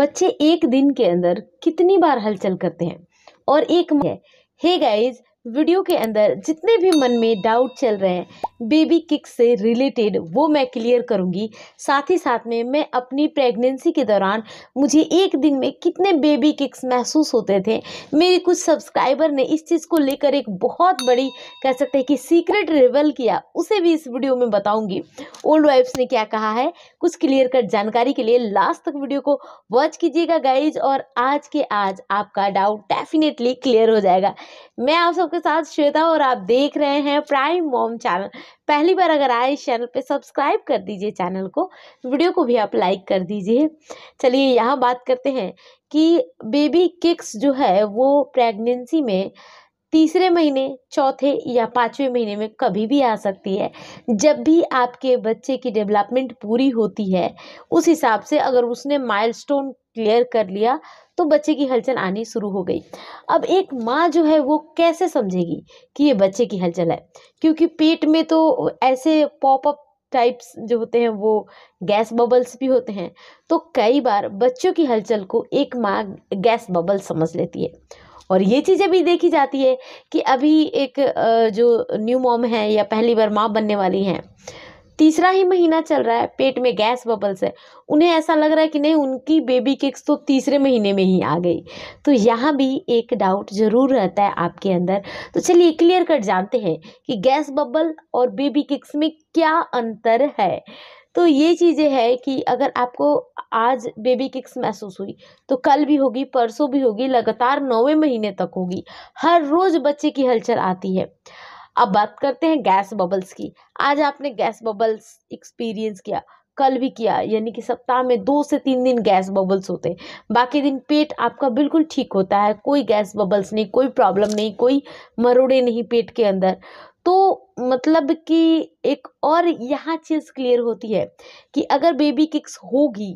बच्चे एक दिन के अंदर कितनी बार हलचल करते हैं और एक है हे गाइस वीडियो के अंदर जितने भी मन में डाउट चल रहे हैं बेबी किक से रिलेटेड वो मैं क्लियर करूँगी साथ ही साथ में मैं अपनी प्रेगनेंसी के दौरान मुझे एक दिन में कितने बेबी किक्स महसूस होते थे मेरे कुछ सब्सक्राइबर ने इस चीज़ को लेकर एक बहुत बड़ी कह सकते हैं कि सीक्रेट रिवल किया उसे भी इस वीडियो में बताऊँगी ओल्ड वाइफ्स ने क्या कहा है कुछ क्लियर कट जानकारी के लिए लास्ट तक वीडियो को वॉच कीजिएगा गाइज और आज के आज आपका डाउट डेफिनेटली क्लियर हो जाएगा मैं आप सब आपके साथ श्वेता और आप देख रहे हैं प्राइम मॉम चैनल पहली बार अगर आए इस चैनल पे सब्सक्राइब कर दीजिए चैनल को वीडियो को भी आप लाइक कर दीजिए चलिए यहाँ बात करते हैं कि बेबी किक्स जो है वो प्रेगनेंसी में तीसरे महीने चौथे या पाँचवें महीने में कभी भी आ सकती है जब भी आपके बच्चे की डेवलपमेंट पूरी होती है उस हिसाब से अगर उसने माइलस्टोन क्लियर कर लिया तो बच्चे की हलचल आनी शुरू हो गई अब एक माँ जो है वो कैसे समझेगी कि ये बच्चे की हलचल है क्योंकि पेट में तो ऐसे पॉपअप टाइप्स जो होते हैं वो गैस बबल्स भी होते हैं तो कई बार बच्चों की हलचल को एक माँ गैस बबल समझ लेती है और ये चीज़ें भी देखी जाती है कि अभी एक जो न्यू मॉम है या पहली बार माँ बनने वाली हैं तीसरा ही महीना चल रहा है पेट में गैस बबल्स है उन्हें ऐसा लग रहा है कि नहीं उनकी बेबी किक्स तो तीसरे महीने में ही आ गई तो यहाँ भी एक डाउट ज़रूर रहता है आपके अंदर तो चलिए क्लियर कट जानते हैं कि गैस बबल और बेबी किक्स में क्या अंतर है तो ये चीज़ें है कि अगर आपको आज बेबी किक्स महसूस हुई तो कल भी होगी परसों भी होगी लगातार नौवें महीने तक होगी हर रोज़ बच्चे की हलचल आती है अब बात करते हैं गैस बबल्स की आज आपने गैस बबल्स एक्सपीरियंस किया कल भी किया यानी कि सप्ताह में दो से तीन दिन गैस बबल्स होते हैं बाकी दिन पेट आपका बिल्कुल ठीक होता है कोई गैस बबल्स नहीं कोई प्रॉब्लम नहीं कोई मरोड़े नहीं पेट के अंदर तो मतलब कि एक और यहाँ चीज़ क्लियर होती है कि अगर बेबी किक्स होगी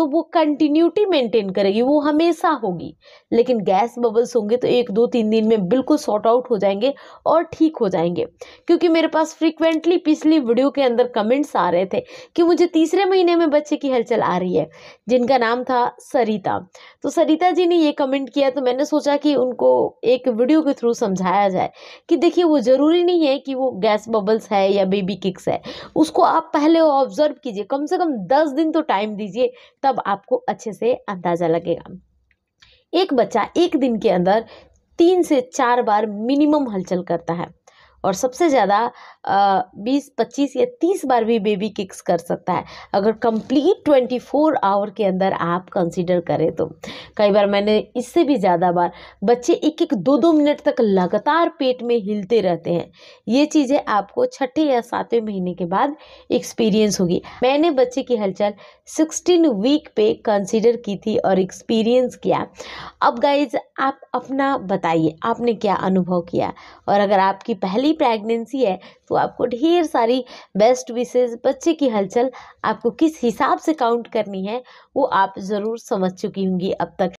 तो वो कंटिन्यूटी मेंटेन करेगी वो हमेशा होगी लेकिन गैस बबल्स होंगे तो एक दो तीन दिन में बिल्कुल सॉर्ट आउट हो जाएंगे और ठीक हो जाएंगे क्योंकि मेरे पास फ्रीक्वेंटली पिछली वीडियो के अंदर कमेंट्स आ रहे थे कि मुझे तीसरे महीने में बच्चे की हलचल आ रही है जिनका नाम था सरिता तो सरिता जी ने ये कमेंट किया तो मैंने सोचा कि उनको एक वीडियो के थ्रू समझाया जाए कि देखिए वो ज़रूरी नहीं है कि वो गैस बबल्स है या बेबी किक्स है उसको आप पहले ऑब्जर्व कीजिए कम से कम दस दिन तो टाइम दीजिए तब तब आपको अच्छे से अंदाज़ा लगेगा एक बच्चा एक दिन के अंदर तीन से चार बार मिनिमम हलचल करता है और सबसे ज़्यादा बीस पच्चीस या तीस बार भी बेबी किक्स कर सकता है अगर कंप्लीट ट्वेंटी फोर आवर के अंदर आप कंसिडर करें तो कई बार मैंने इससे भी ज़्यादा बार बच्चे एक एक दो दो मिनट तक लगातार पेट में हिलते रहते हैं ये चीज़ें आपको छठे या सातवें महीने के बाद एक्सपीरियंस होगी मैंने बच्चे की हलचल सिक्सटीन वीक पे कंसिडर की थी और एक्सपीरियंस किया अब गाइज आप अपना बताइए आपने क्या अनुभव किया और अगर आपकी पहली पहली प्रेगनेंसी है तो आपको ढेर सारी बेस्ट विशेज बच्चे की हलचल आपको किस हिसाब से काउंट करनी है वो आप ज़रूर समझ चुकी होंगी अब तक